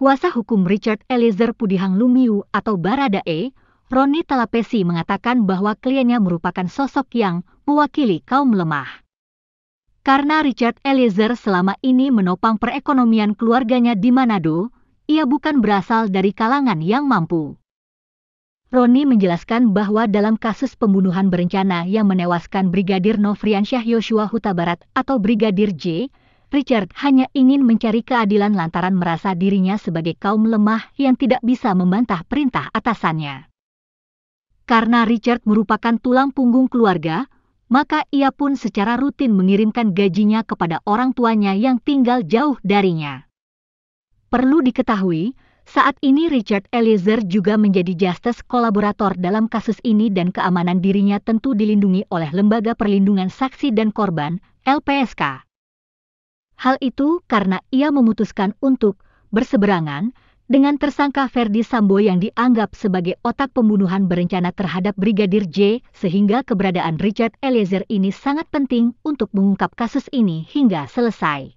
Kuasa hukum Richard Eliezer Pudihang Lumiu atau Baradae, Roni Talapesi mengatakan bahwa kliennya merupakan sosok yang mewakili kaum lemah. Karena Richard Eliezer selama ini menopang perekonomian keluarganya di Manado, ia bukan berasal dari kalangan yang mampu. Roni menjelaskan bahwa dalam kasus pembunuhan berencana yang menewaskan Brigadir Nofriansyah Yosua Huta Barat atau Brigadir J, Richard hanya ingin mencari keadilan lantaran merasa dirinya sebagai kaum lemah yang tidak bisa membantah perintah atasannya. Karena Richard merupakan tulang punggung keluarga, maka ia pun secara rutin mengirimkan gajinya kepada orang tuanya yang tinggal jauh darinya. Perlu diketahui, saat ini Richard Eliezer juga menjadi justice kolaborator dalam kasus ini dan keamanan dirinya tentu dilindungi oleh Lembaga Perlindungan Saksi dan Korban, LPSK. Hal itu karena ia memutuskan untuk berseberangan dengan tersangka Ferdi Sambo yang dianggap sebagai otak pembunuhan berencana terhadap Brigadir J, sehingga keberadaan Richard Eliezer ini sangat penting untuk mengungkap kasus ini hingga selesai.